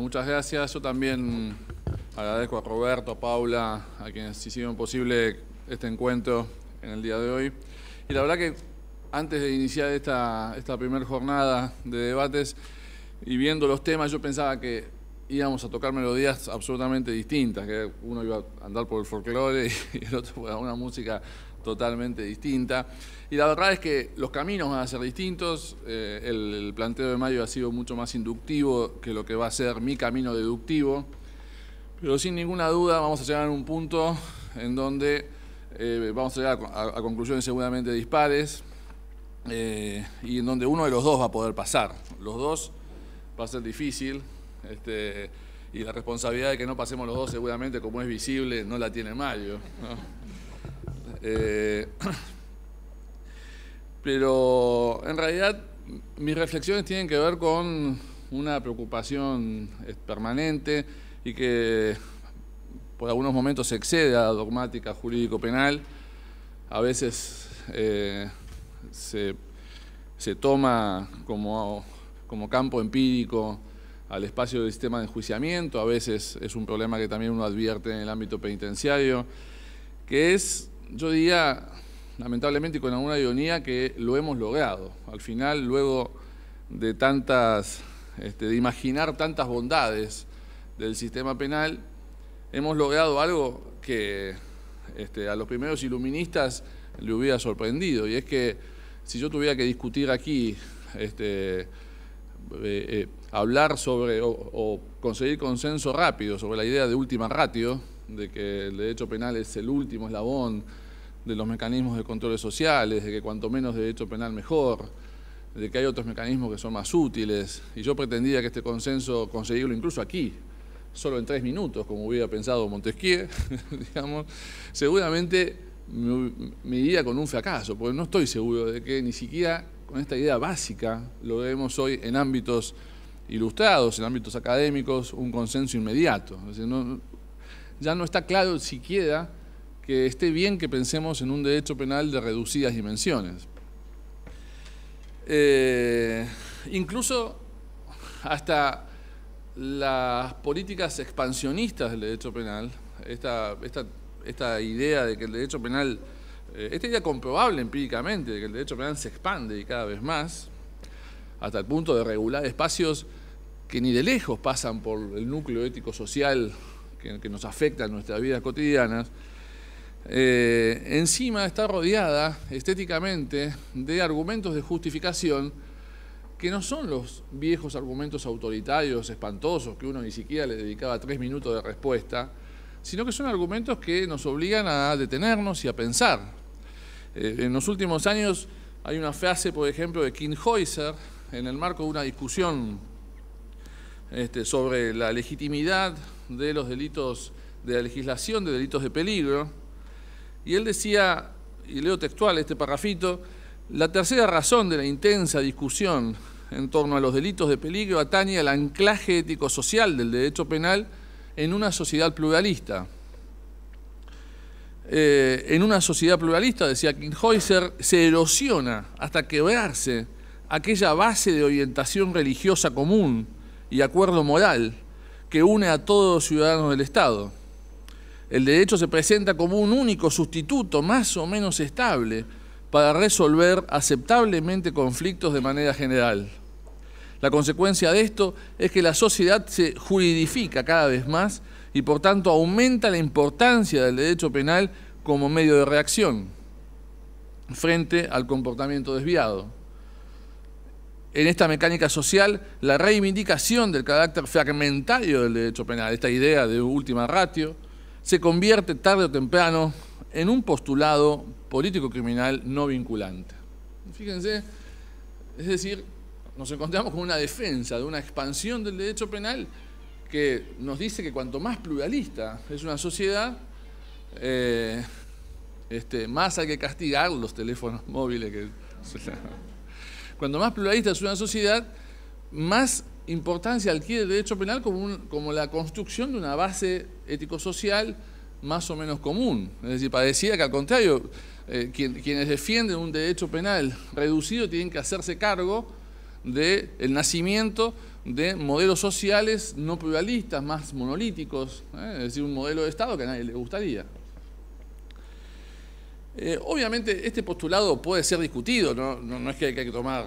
muchas gracias. Yo también agradezco a Roberto, a Paula, a quienes hicieron posible este encuentro en el día de hoy. Y la verdad que antes de iniciar esta, esta primera jornada de debates y viendo los temas, yo pensaba que íbamos a tocar melodías absolutamente distintas, que uno iba a andar por el folclore y el otro por una música totalmente distinta. Y la verdad es que los caminos van a ser distintos. Eh, el, planteo de Mayo ha sido mucho más inductivo que lo que va a ser mi camino deductivo. Pero sin ninguna duda vamos a llegar a un punto en donde eh, vamos a llegar a, conclusiones seguramente dispares eh, y en donde uno de los dos va a poder pasar. Los dos va a ser difícil. Este, y la responsabilidad de que no pasemos los dos seguramente, como es visible, no la tiene Mayo. Eh, pero en realidad mis reflexiones tienen que ver con una preocupación eh, permanente y que por algunos momentos excede a la dogmática jurídico-penal. A veces eh, se, toma como, como campo empírico al espacio del sistema de enjuiciamiento, a veces es un problema que también uno advierte en el ámbito penitenciario, que es yo diría, lamentablemente y con alguna ironía, que lo hemos logrado. Al final, luego de tantas, este, de imaginar tantas bondades del sistema penal, hemos logrado algo que este, a los primeros iluministas le hubiera sorprendido, y es que si yo tuviera que discutir aquí, este, eh, eh, hablar sobre o conseguir consenso rápido sobre la idea de última ratio, de que el derecho penal es el último eslabón de los mecanismos de controles sociales, de que cuanto menos derecho penal mejor, de que hay otros mecanismos que son más útiles. Y yo pretendía que este consenso conseguirlo incluso aquí, solo en tres minutos, como hubiera pensado Montesquieu, digamos, seguramente me, iría con un fracaso, porque no estoy seguro de que ni siquiera con esta idea básica lo vemos hoy en ámbitos ilustrados, en ámbitos académicos, un consenso inmediato ya no está claro siquiera que esté bien que pensemos en un derecho penal de reducidas dimensiones. Eh, incluso hasta las políticas expansionistas del derecho penal, esta, idea de que el derecho penal, eh, esta idea comprobable empíricamente de que el derecho penal se expande y cada vez más, hasta el punto de regular espacios que ni de lejos pasan por el núcleo ético social que, nos afecta en nuestras vidas cotidianas, eh, encima está rodeada estéticamente de argumentos de justificación que no son los viejos argumentos autoritarios, espantosos, que uno ni siquiera le dedicaba tres minutos de respuesta, sino que son argumentos que nos obligan a detenernos y a pensar. Eh, en los últimos años hay una frase, por ejemplo, de King Heuser, en el marco de una discusión este, sobre la legitimidad de los delitos, de la legislación de delitos de peligro, y él decía, y leo textual este parrafito, la tercera razón de la intensa discusión en torno a los delitos de peligro atañe al anclaje ético-social del derecho penal en una sociedad pluralista. Eh, en una sociedad pluralista, decía Kinghäuser, se erosiona hasta quebrarse aquella base de orientación religiosa común y acuerdo moral que une a todos los ciudadanos del Estado. El derecho se presenta como un único sustituto más o menos estable para resolver aceptablemente conflictos de manera general. La consecuencia de esto es que la sociedad se juridifica cada vez más y por tanto aumenta la importancia del derecho penal como medio de reacción frente al comportamiento desviado en esta mecánica social la reivindicación del carácter fragmentario del derecho penal, esta idea de última ratio, se convierte tarde o temprano en un postulado político-criminal no vinculante. Fíjense, es decir, nos encontramos con una defensa de una expansión del derecho penal que nos dice que cuanto más pluralista es una sociedad, eh, este, más hay que castigar los teléfonos móviles que... Cuando más pluralista es una sociedad, más importancia adquiere el derecho penal como, como la construcción de una base ético-social más o menos común. Es decir, parecía que al contrario, eh, quienes defienden un derecho penal reducido tienen que hacerse cargo del nacimiento de modelos sociales no pluralistas, más monolíticos, ¿eh? es decir, un modelo de Estado que a nadie le gustaría. Eh, obviamente este postulado puede ser discutido, no, es que hay que tomar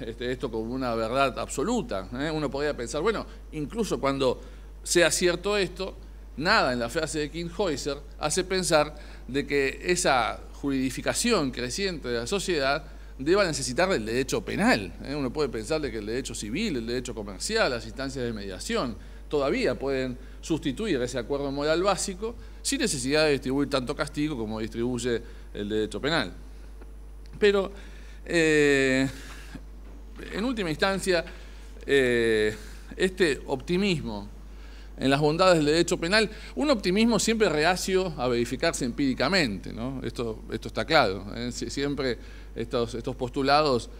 este, esto como una verdad absoluta. ¿eh? Uno podría pensar, bueno, incluso cuando sea cierto esto, nada en la frase de Kinghäuser hace pensar de que esa juridificación creciente de la sociedad deba necesitar el derecho penal. ¿eh? Uno puede pensar de que el derecho civil, el derecho comercial, las instancias de mediación, todavía pueden sustituir ese acuerdo moral básico sin necesidad de distribuir tanto castigo como distribuye el derecho penal. Pero, eh, en última instancia, eh, este optimismo en las bondades del derecho penal, un optimismo siempre reacio a verificarse empíricamente, esto, está claro, ¿eh? siempre estos, postulados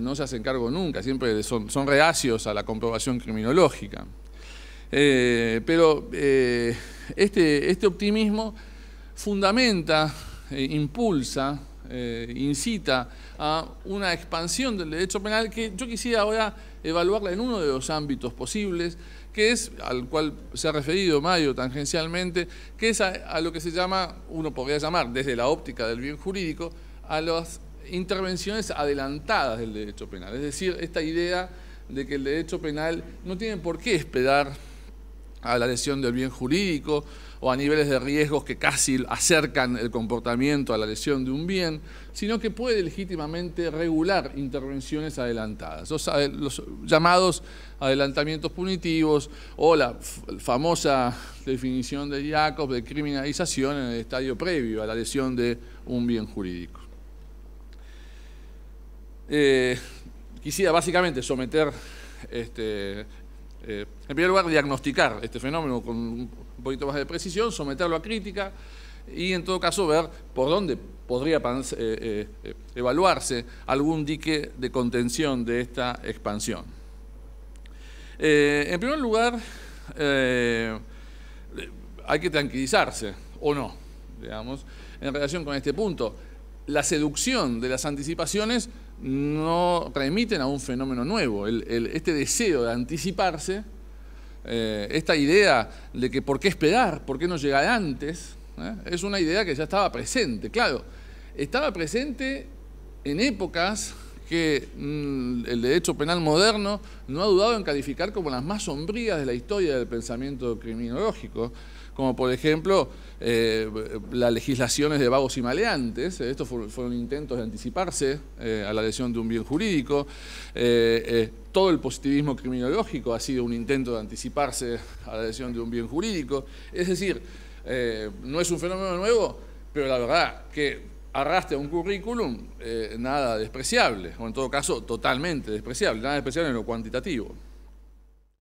no se hacen cargo nunca, siempre son, reacios a la comprobación criminológica. pero este, este optimismo fundamenta eh, impulsa, eh, incita a una expansión del derecho penal que yo quisiera ahora evaluarla en uno de los ámbitos posibles, que es, al cual se ha referido Mayo tangencialmente, que es a lo que se llama, uno podría llamar desde la óptica del bien jurídico, a las intervenciones adelantadas del derecho penal. Es decir, esta idea de que el derecho penal no tiene por qué esperar a la lesión del bien jurídico o a niveles de riesgos que casi acercan el comportamiento a la lesión de un bien, sino que puede legítimamente regular intervenciones adelantadas, los, eh, llamados adelantamientos punitivos o la famosa definición de Jacob de criminalización en el estadio previo a la lesión de un bien jurídico. Eh, quisiera básicamente someter este, eh, en primer lugar, diagnosticar este fenómeno con un poquito más de precisión, someterlo a crítica y en todo caso ver por dónde podría eh, eh, evaluarse algún dique de contención de esta expansión. en primer lugar, hay que tranquilizarse, o no, digamos, en relación con este punto. La seducción de las anticipaciones no remiten a un fenómeno nuevo. este deseo de anticiparse, eh, esta idea de que por qué esperar, por qué no llegar antes, eh, es una idea que ya estaba presente, claro. Estaba presente en épocas que mm, el derecho penal moderno no ha dudado en calificar como las más sombrías de la historia del pensamiento criminológico, como por ejemplo eh, las legislaciones de vagos y maleantes, eh, estos fueron, intentos de anticiparse eh, a la lesión de un bien jurídico, todo el positivismo criminológico ha sido un intento de anticiparse a la lesión de un bien jurídico, es decir, no es un fenómeno nuevo, pero la verdad que a un currículum eh, nada despreciable, o en todo caso totalmente despreciable, nada despreciable en lo cuantitativo.